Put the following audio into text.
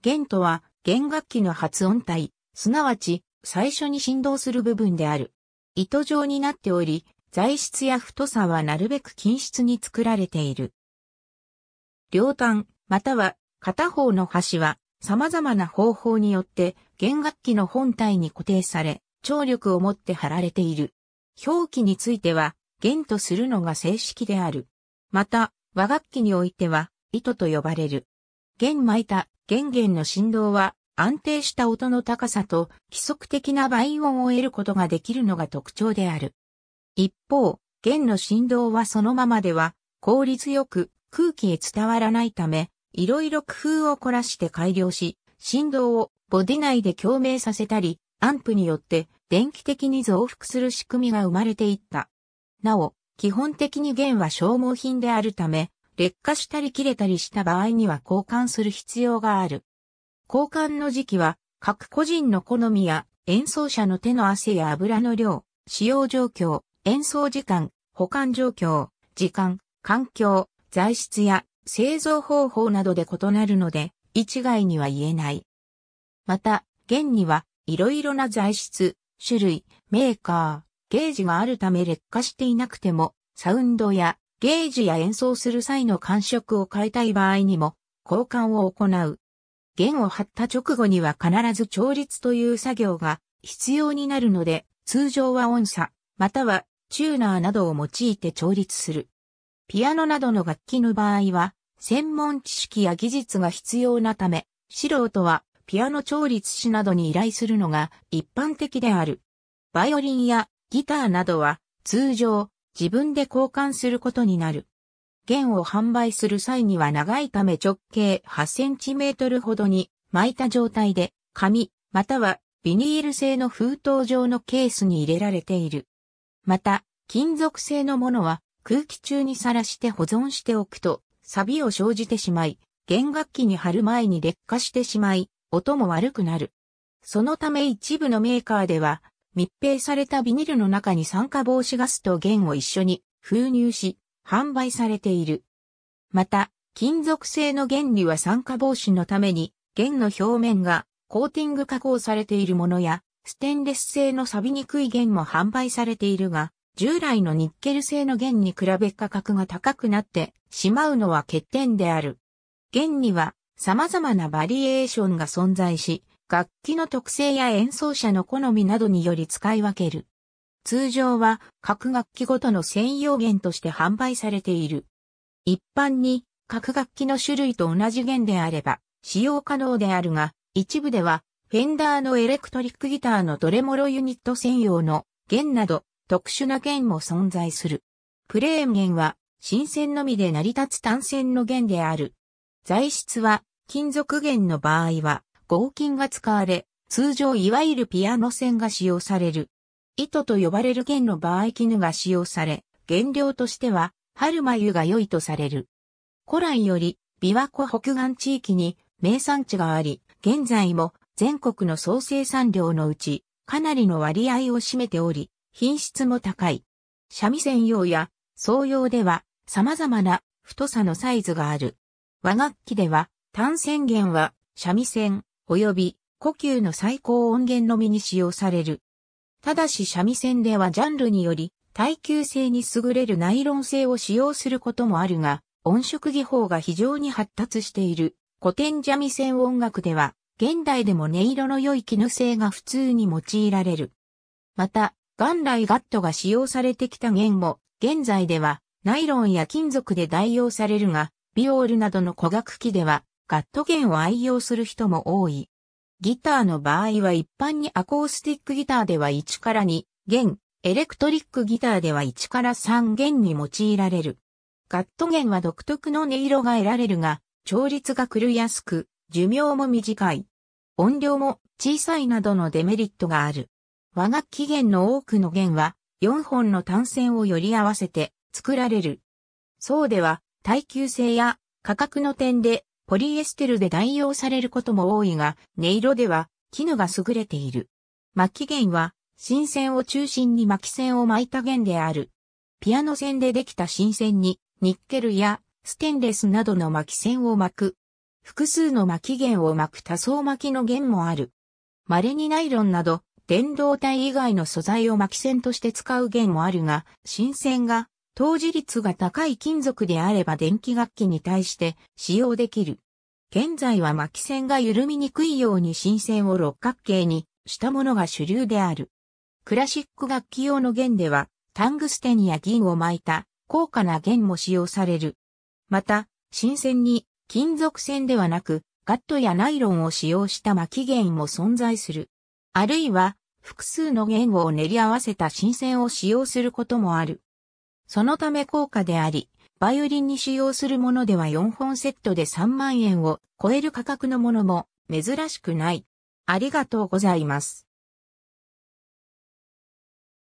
弦とは弦楽器の発音体、すなわち最初に振動する部分である。糸状になっており、材質や太さはなるべく均質に作られている。両端、または片方の端は様々な方法によって弦楽器の本体に固定され、張力をもって貼られている。表記については弦とするのが正式である。また、和楽器においては糸と呼ばれる。弦巻いた弦弦の振動は安定した音の高さと規則的な倍音を得ることができるのが特徴である。一方、弦の振動はそのままでは効率よく空気へ伝わらないため、いろいろ工夫を凝らして改良し、振動をボディ内で共鳴させたり、アンプによって電気的に増幅する仕組みが生まれていった。なお、基本的に弦は消耗品であるため、劣化したり切れたりした場合には交換する必要がある。交換の時期は各個人の好みや演奏者の手の汗や油の量、使用状況、演奏時間、保管状況、時間、環境、材質や製造方法などで異なるので、一概には言えない。また、弦には、色々な材質、種類、メーカー、ゲージがあるため劣化していなくても、サウンドやゲージや演奏する際の感触を変えたい場合にも、交換を行う。弦を張った直後には必ず調律という作業が必要になるので、通常は音差、またはチューナーなどを用いて調律する。ピアノなどの楽器の場合は、専門知識や技術が必要なため、素人はピアノ調律師などに依頼するのが一般的である。バイオリンやギターなどは通常自分で交換することになる。弦を販売する際には長いため直径8センチメートルほどに巻いた状態で紙またはビニール製の封筒状のケースに入れられている。また、金属製のものは空気中にさらして保存しておくと錆を生じてしまい、弦楽器に貼る前に劣化してしまい、音も悪くなる。そのため一部のメーカーでは密閉されたビニールの中に酸化防止ガスと弦を一緒に封入し、販売されている。また、金属製の原理は酸化防止のために、弦の表面がコーティング加工されているものや、ステンレス製の錆びにくい弦も販売されているが、従来のニッケル製の弦に比べ価格が高くなってしまうのは欠点である。弦には様々なバリエーションが存在し、楽器の特性や演奏者の好みなどにより使い分ける。通常は各楽器ごとの専用弦として販売されている。一般に各楽器の種類と同じ弦であれば使用可能であるが、一部ではフェンダーのエレクトリックギターのドレモロユニット専用の弦など特殊な弦も存在する。プレーン弦は新鮮のみで成り立つ単線の弦である。材質は金属弦の場合は合金が使われ、通常いわゆるピアノ線が使用される。糸と呼ばれる弦の場合絹が使用され、原料としては、春眉が良いとされる。古来より、琵琶湖北岸地域に名産地があり、現在も全国の総生産量のうち、かなりの割合を占めており、品質も高い。三味線用や創用では様々な太さのサイズがある。和楽器では、単線弦は三味線、及び呼吸の最高音源のみに使用される。ただし三味線ではジャンルにより耐久性に優れるナイロン製を使用することもあるが、音色技法が非常に発達している古典三味線音楽では、現代でも音色の良い絹製が普通に用いられる。また、元来ガットが使用されてきた弦も、現在ではナイロンや金属で代用されるが、ビオールなどの古楽器ではガット弦を愛用する人も多い。ギターの場合は一般にアコースティックギターでは1から2弦、エレクトリックギターでは1から3弦に用いられる。ガット弦は独特の音色が得られるが、調律が狂いやすく、寿命も短い。音量も小さいなどのデメリットがある。和楽器弦の多くの弦は4本の単線をより合わせて作られる。そうでは耐久性や価格の点でポリエステルで代用されることも多いが、音色では絹が優れている。巻き弦は、新線を中心に巻き線を巻いた弦である。ピアノ線でできた新線に、ニッケルやステンレスなどの巻き線を巻く。複数の巻き弦を巻く多層巻きの弦もある。稀にナイロンなど、電動体以外の素材を巻き線として使う弦もあるが、新線が当時率が高い金属であれば電気楽器に対して使用できる。現在は巻き線が緩みにくいように新線を六角形にしたものが主流である。クラシック楽器用の弦では、タングステンや銀を巻いた高価な弦も使用される。また、新線に金属線ではなく、ガットやナイロンを使用した巻き弦も存在する。あるいは、複数の言語を練り合わせた新線を使用することもある。そのため高価であり、バイオリンに使用するものでは4本セットで3万円を超える価格のものも珍しくない。ありがとうございます。